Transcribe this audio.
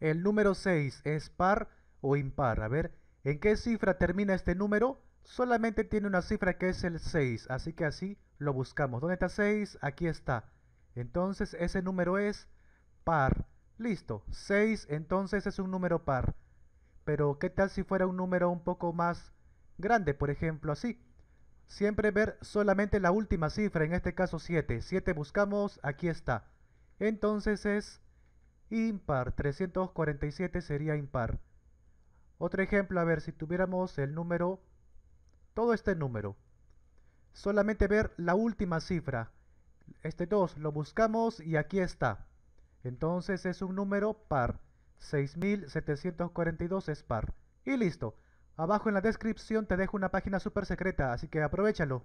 El número 6 es par o impar. A ver, ¿en qué cifra termina este número? Solamente tiene una cifra que es el 6, así que así lo buscamos. ¿Dónde está 6? Aquí está. Entonces ese número es par. Listo, 6 entonces es un número par. Pero ¿qué tal si fuera un número un poco más grande? Por ejemplo, así. Siempre ver solamente la última cifra, en este caso 7. 7 buscamos, aquí está. Entonces es impar. 347 sería impar. Otro ejemplo, a ver, si tuviéramos el número, todo este número. Solamente ver la última cifra. Este 2 lo buscamos y aquí está. Entonces es un número par. 6742 es par. Y listo. Abajo en la descripción te dejo una página súper secreta, así que aprovechalo.